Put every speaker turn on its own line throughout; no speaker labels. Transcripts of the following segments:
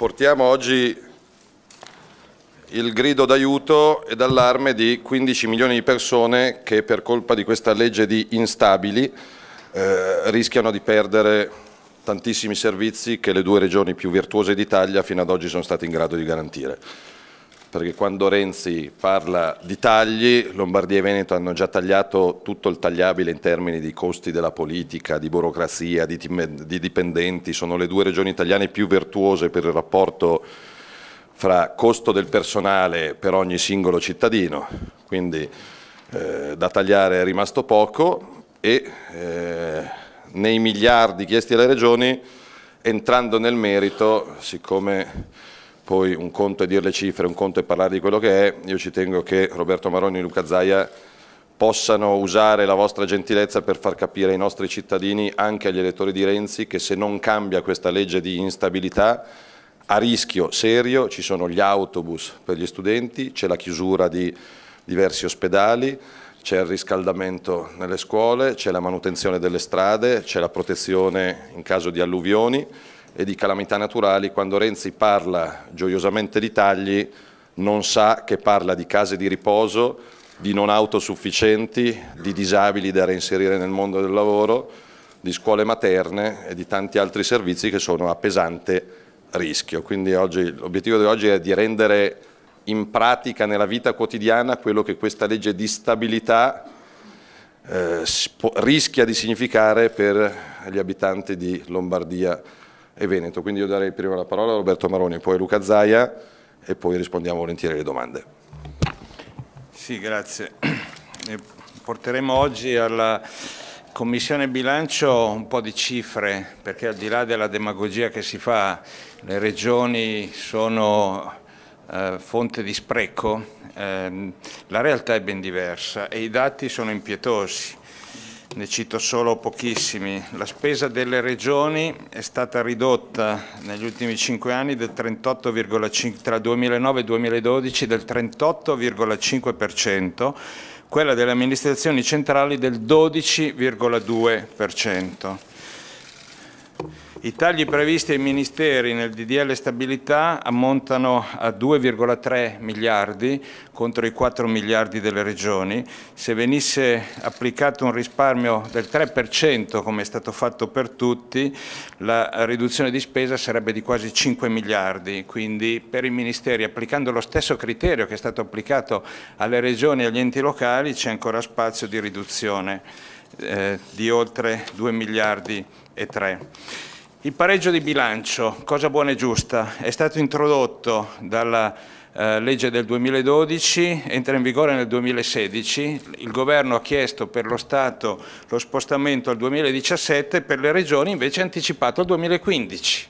portiamo oggi il grido d'aiuto e d'allarme di 15 milioni di persone che per colpa di questa legge di instabili eh, rischiano di perdere tantissimi servizi che le due regioni più virtuose d'Italia fino ad oggi sono state in grado di garantire perché quando Renzi parla di tagli, Lombardia e Veneto hanno già tagliato tutto il tagliabile in termini di costi della politica, di burocrazia, di, di dipendenti, sono le due regioni italiane più virtuose per il rapporto fra costo del personale per ogni singolo cittadino, quindi eh, da tagliare è rimasto poco e eh, nei miliardi chiesti alle regioni, entrando nel merito, siccome poi un conto è dire le cifre, un conto è parlare di quello che è, io ci tengo che Roberto Maroni e Luca Zaia possano usare la vostra gentilezza per far capire ai nostri cittadini, anche agli elettori di Renzi, che se non cambia questa legge di instabilità, a rischio serio ci sono gli autobus per gli studenti, c'è la chiusura di diversi ospedali, c'è il riscaldamento nelle scuole, c'è la manutenzione delle strade, c'è la protezione in caso di alluvioni, e di calamità naturali, quando Renzi parla gioiosamente di tagli, non sa che parla di case di riposo, di non autosufficienti, di disabili da reinserire nel mondo del lavoro, di scuole materne e di tanti altri servizi che sono a pesante rischio. Quindi l'obiettivo di oggi è di rendere in pratica nella vita quotidiana quello che questa legge di stabilità eh, rischia di significare per gli abitanti di Lombardia e Veneto. Quindi io darei prima la parola a Roberto Maroni, poi a Luca Zaia e poi rispondiamo volentieri alle domande.
Sì, grazie. Porteremo oggi alla Commissione Bilancio un po' di cifre, perché al di là della demagogia che si fa, le regioni sono eh, fonte di spreco, eh, la realtà è ben diversa e i dati sono impietosi ne cito solo pochissimi. La spesa delle regioni è stata ridotta negli ultimi cinque anni del 38,5, tra 2009 e 2012 del 38,5%, quella delle amministrazioni centrali del 12,2%. I tagli previsti ai ministeri nel DDL stabilità ammontano a 2,3 miliardi contro i 4 miliardi delle regioni. Se venisse applicato un risparmio del 3% come è stato fatto per tutti, la riduzione di spesa sarebbe di quasi 5 miliardi. Quindi per i ministeri, applicando lo stesso criterio che è stato applicato alle regioni e agli enti locali, c'è ancora spazio di riduzione eh, di oltre 2 miliardi e 3. Il pareggio di bilancio, cosa buona e giusta, è stato introdotto dalla eh, legge del 2012, entra in vigore nel 2016, il governo ha chiesto per lo Stato lo spostamento al 2017, per le regioni invece è anticipato al 2015.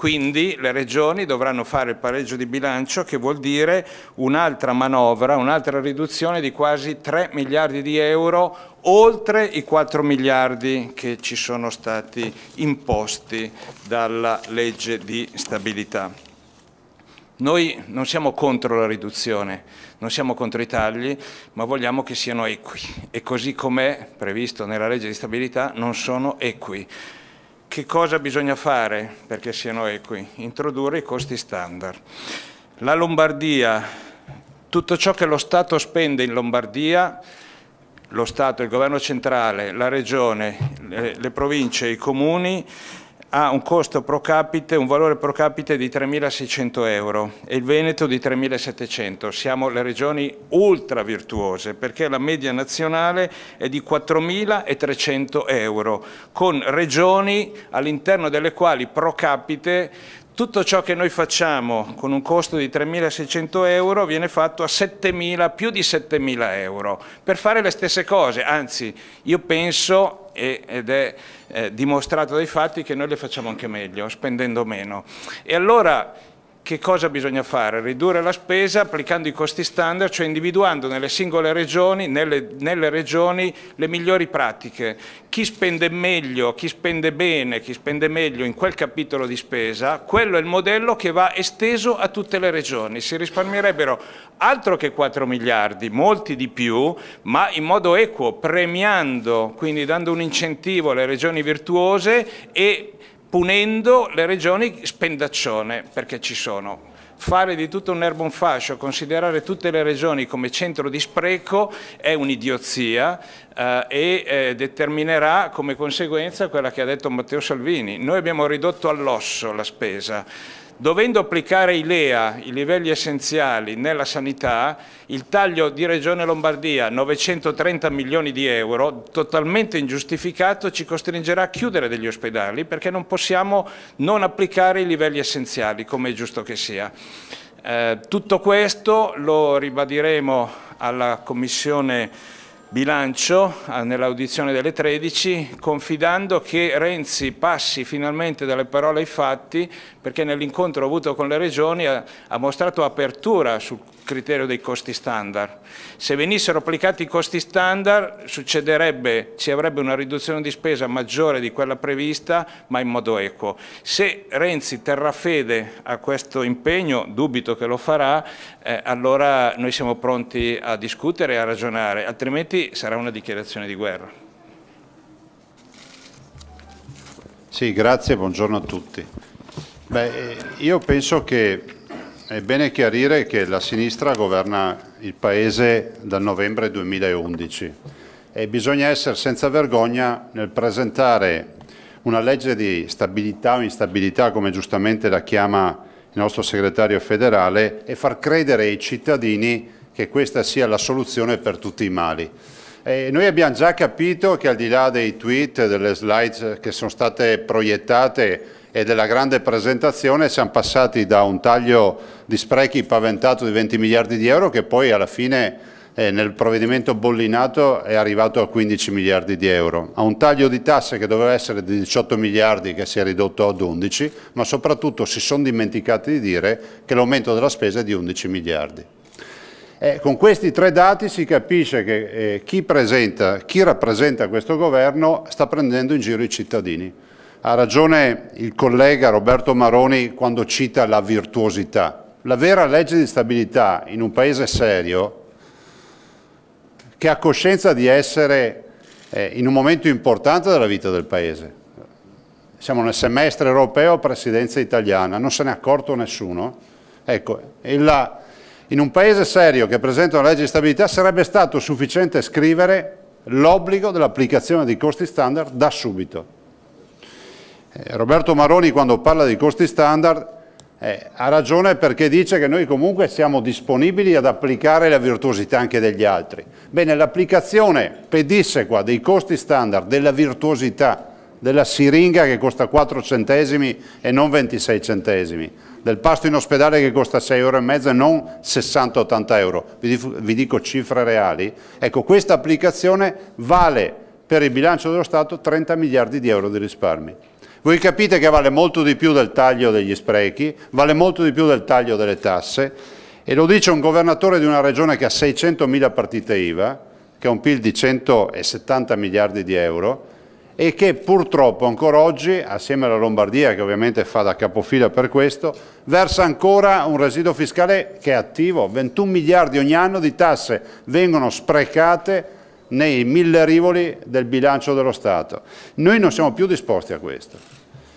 Quindi le regioni dovranno fare il pareggio di bilancio che vuol dire un'altra manovra, un'altra riduzione di quasi 3 miliardi di euro oltre i 4 miliardi che ci sono stati imposti dalla legge di stabilità. Noi non siamo contro la riduzione, non siamo contro i tagli, ma vogliamo che siano equi e così com'è previsto nella legge di stabilità non sono equi. Che cosa bisogna fare perché siano equi? Introdurre i costi standard. La Lombardia, tutto ciò che lo Stato spende in Lombardia, lo Stato, il Governo centrale, la Regione, le, le province, i comuni, ha un costo pro capite, un valore pro capite di 3.600 euro e il Veneto di 3.700. Siamo le regioni ultra virtuose perché la media nazionale è di 4.300 euro, con regioni all'interno delle quali pro capite tutto ciò che noi facciamo con un costo di 3.600 euro viene fatto a 7.000, più di 7.000 euro, per fare le stesse cose, anzi io penso ed è eh, dimostrato dai fatti che noi le facciamo anche meglio, spendendo meno. E allora che cosa bisogna fare? Ridurre la spesa applicando i costi standard, cioè individuando nelle singole regioni, nelle, nelle regioni, le migliori pratiche. Chi spende meglio, chi spende bene, chi spende meglio in quel capitolo di spesa, quello è il modello che va esteso a tutte le regioni. Si risparmierebbero altro che 4 miliardi, molti di più, ma in modo equo, premiando, quindi dando un incentivo alle regioni virtuose e punendo le regioni spendaccione, perché ci sono. Fare di tutto un erbo un fascio, considerare tutte le regioni come centro di spreco è un'idiozia eh, e eh, determinerà come conseguenza quella che ha detto Matteo Salvini. Noi abbiamo ridotto all'osso la spesa. Dovendo applicare i LEA, i livelli essenziali, nella sanità, il taglio di Regione Lombardia, 930 milioni di euro, totalmente ingiustificato, ci costringerà a chiudere degli ospedali perché non possiamo non applicare i livelli essenziali, come è giusto che sia. Eh, tutto questo lo ribadiremo alla Commissione bilancio eh, nell'audizione delle 13 confidando che Renzi passi finalmente dalle parole ai fatti perché nell'incontro avuto con le regioni ha, ha, mostrato apertura sul criterio dei costi standard. Se venissero applicati i costi standard succederebbe, ci avrebbe una riduzione di spesa maggiore di quella prevista ma in modo equo. Se Renzi terrà fede a questo impegno, dubito che lo farà, eh, allora noi siamo pronti a discutere e a ragionare, altrimenti quindi sarà una dichiarazione di guerra.
Sì, grazie, buongiorno a tutti. Beh, eh, io penso che è bene chiarire che la sinistra governa il Paese dal novembre 2011 e bisogna essere senza vergogna nel presentare una legge di stabilità o instabilità, come giustamente la chiama il nostro segretario federale, e far credere ai cittadini che che questa sia la soluzione per tutti i mali. Eh, noi abbiamo già capito che al di là dei tweet, delle slide che sono state proiettate e della grande presentazione, siamo passati da un taglio di sprechi paventato di 20 miliardi di euro che poi alla fine eh, nel provvedimento bollinato è arrivato a 15 miliardi di euro, a un taglio di tasse che doveva essere di 18 miliardi che si è ridotto ad 11, ma soprattutto si sono dimenticati di dire che l'aumento della spesa è di 11 miliardi. Eh, con questi tre dati si capisce che eh, chi, presenta, chi rappresenta questo governo sta prendendo in giro i cittadini. Ha ragione il collega Roberto Maroni quando cita la virtuosità. La vera legge di stabilità in un paese serio, che ha coscienza di essere eh, in un momento importante della vita del paese, siamo nel semestre europeo, presidenza italiana, non se n'è accorto nessuno, ecco, la in un paese serio che presenta una legge di stabilità sarebbe stato sufficiente scrivere l'obbligo dell'applicazione dei costi standard da subito. Eh, Roberto Maroni quando parla dei costi standard eh, ha ragione perché dice che noi comunque siamo disponibili ad applicare la virtuosità anche degli altri. Bene, l'applicazione pedissequa dei costi standard, della virtuosità della siringa che costa 4 centesimi e non 26 centesimi, del pasto in ospedale che costa 6,5 euro e non 60-80 euro, vi dico cifre reali, ecco questa applicazione vale per il bilancio dello Stato 30 miliardi di euro di risparmi. Voi capite che vale molto di più del taglio degli sprechi, vale molto di più del taglio delle tasse e lo dice un governatore di una regione che ha 600 mila partite IVA, che ha un PIL di 170 miliardi di euro, e che purtroppo ancora oggi, assieme alla Lombardia che ovviamente fa da capofila per questo, versa ancora un residuo fiscale che è attivo, 21 miliardi ogni anno di tasse vengono sprecate nei mille rivoli del bilancio dello Stato. Noi non siamo più disposti a questo.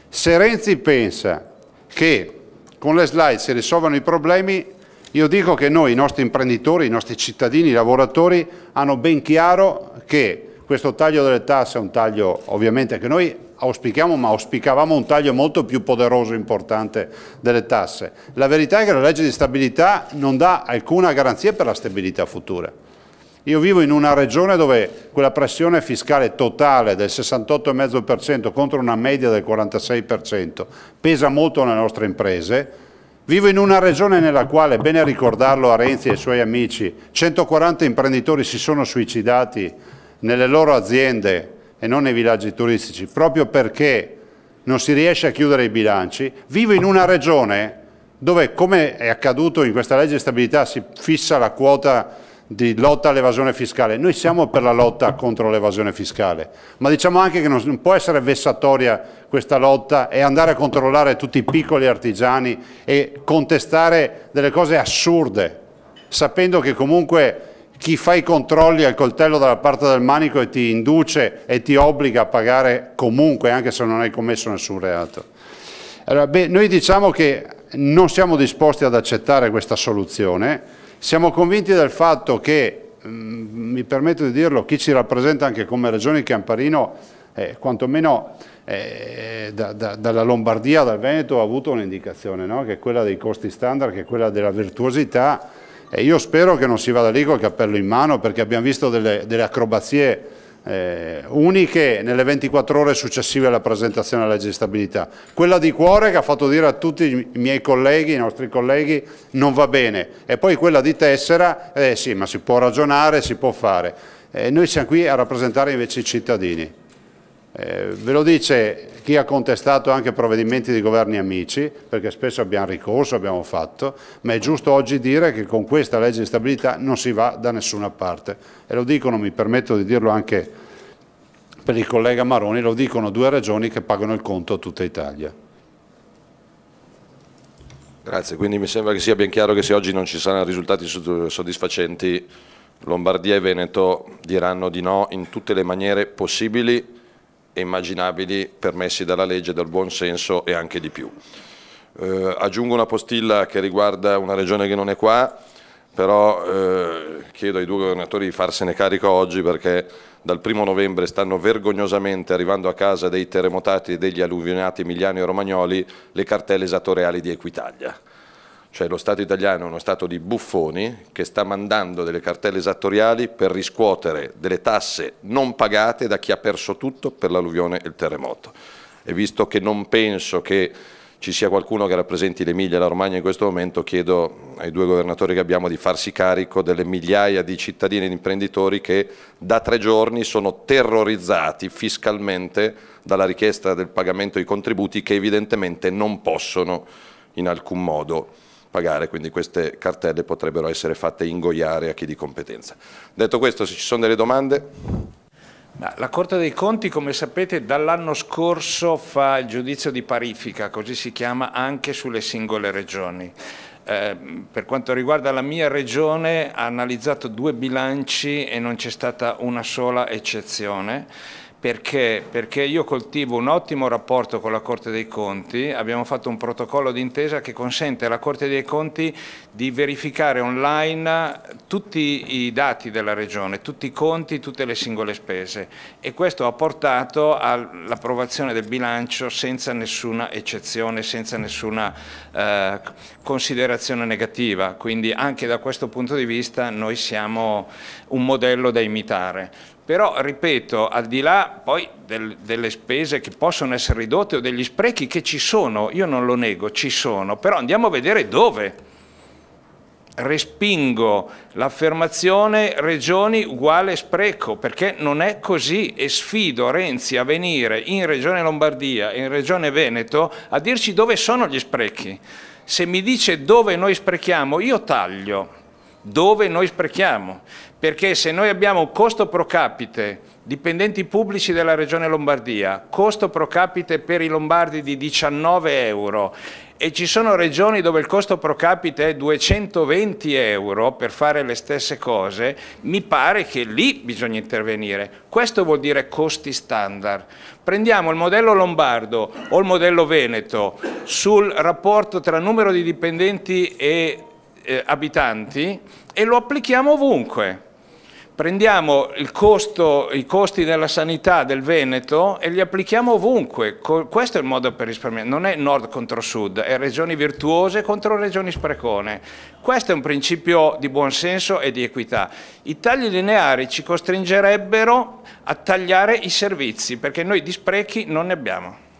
Se Renzi pensa che con le slide si risolvano i problemi, io dico che noi, i nostri imprenditori, i nostri cittadini, i lavoratori, hanno ben chiaro che questo taglio delle tasse è un taglio ovviamente che noi auspichiamo, ma auspicavamo un taglio molto più poderoso e importante delle tasse. La verità è che la legge di stabilità non dà alcuna garanzia per la stabilità futura. Io vivo in una regione dove quella pressione fiscale totale del 68,5% contro una media del 46% pesa molto alle nostre imprese. Vivo in una regione nella quale, bene ricordarlo a Renzi e ai suoi amici, 140 imprenditori si sono suicidati nelle loro aziende e non nei villaggi turistici, proprio perché non si riesce a chiudere i bilanci, vivo in una regione dove, come è accaduto in questa legge di stabilità, si fissa la quota di lotta all'evasione fiscale. Noi siamo per la lotta contro l'evasione fiscale, ma diciamo anche che non può essere vessatoria questa lotta e andare a controllare tutti i piccoli artigiani e contestare delle cose assurde, sapendo che comunque chi fa i controlli al coltello dalla parte del manico e ti induce e ti obbliga a pagare comunque, anche se non hai commesso nessun reato. Allora, beh, noi diciamo che non siamo disposti ad accettare questa soluzione, siamo convinti del fatto che, mh, mm, mi permetto di dirlo, chi ci rappresenta anche come Regione Camparino, eh, quantomeno eh, da, da, dalla Lombardia, dal Veneto, ha avuto un'indicazione, no? che è quella dei costi standard, che è quella della virtuosità, e io spero che non si vada lì col cappello in mano perché abbiamo visto delle, delle acrobazie eh, uniche nelle 24 ore successive alla presentazione della legge di stabilità. Quella di cuore che ha fatto dire a tutti i miei colleghi, i nostri colleghi, non va bene. E poi quella di tessera, eh sì, ma si può ragionare, si può fare. Eh, noi siamo qui a rappresentare invece i cittadini. Eh, ve lo dice chi ha contestato anche provvedimenti di governi amici, perché spesso abbiamo ricorso, abbiamo fatto, ma è giusto oggi dire che con questa legge di stabilità non si va da nessuna parte. E lo dicono, mi permetto di dirlo anche per il collega Maroni, lo dicono due regioni che pagano il conto a tutta Italia.
Grazie, quindi mi sembra che sia ben chiaro che se oggi non ci saranno risultati soddisfacenti, Lombardia e Veneto diranno di no in tutte le maniere possibili immaginabili permessi dalla legge, dal buon senso e anche di più. Eh, aggiungo una postilla che riguarda una regione che non è qua, però eh, chiedo ai due governatori di farsene carico oggi perché dal primo novembre stanno vergognosamente arrivando a casa dei terremotati e degli alluvionati emiliani e romagnoli le cartelle esattoriali di Equitalia cioè lo Stato italiano è uno Stato di buffoni che sta mandando delle cartelle esattoriali per riscuotere delle tasse non pagate da chi ha perso tutto per l'alluvione e il terremoto. E visto che non penso che ci sia qualcuno che rappresenti l'Emilia e la Romagna in questo momento, chiedo ai due governatori che abbiamo di farsi carico delle migliaia di cittadini ed imprenditori che da tre giorni sono terrorizzati fiscalmente dalla richiesta del pagamento di contributi che evidentemente non possono in alcun modo pagare, quindi queste cartelle potrebbero essere fatte ingoiare a chi di competenza. Detto questo, se ci sono delle domande...
La Corte dei Conti, come sapete, dall'anno scorso fa il giudizio di parifica, così si chiama, anche sulle singole regioni. Eh, per quanto riguarda la mia regione ha analizzato due bilanci e non c'è stata una sola eccezione perché? Perché io coltivo un ottimo rapporto con la Corte dei Conti, abbiamo fatto un protocollo d'intesa che consente alla Corte dei Conti di verificare online tutti i dati della Regione, tutti i conti, tutte le singole spese e questo ha portato all'approvazione del bilancio senza nessuna eccezione, senza nessuna eh, considerazione negativa, quindi anche da questo punto di vista noi siamo un modello da imitare. Però, ripeto, al di là poi del, delle spese che possono essere ridotte o degli sprechi che ci sono, io non lo nego, ci sono, però andiamo a vedere dove. Respingo l'affermazione regioni uguale spreco, perché non è così e sfido Renzi a venire in Regione Lombardia e in Regione Veneto a dirci dove sono gli sprechi. Se mi dice dove noi sprechiamo, io taglio dove noi sprechiamo, perché se noi abbiamo costo pro capite dipendenti pubblici della regione Lombardia, costo pro capite per i lombardi di 19 euro e ci sono regioni dove il costo pro capite è 220 euro per fare le stesse cose, mi pare che lì bisogna intervenire. Questo vuol dire costi standard. Prendiamo il modello lombardo o il modello veneto sul rapporto tra numero di dipendenti e eh, abitanti e lo applichiamo ovunque. Prendiamo costo, i costi della sanità del Veneto e li applichiamo ovunque. Questo è il modo per risparmiare. Non è nord contro sud, è regioni virtuose contro regioni sprecone. Questo è un principio di buonsenso e di equità. I tagli lineari ci costringerebbero a tagliare i servizi perché noi di sprechi non ne abbiamo.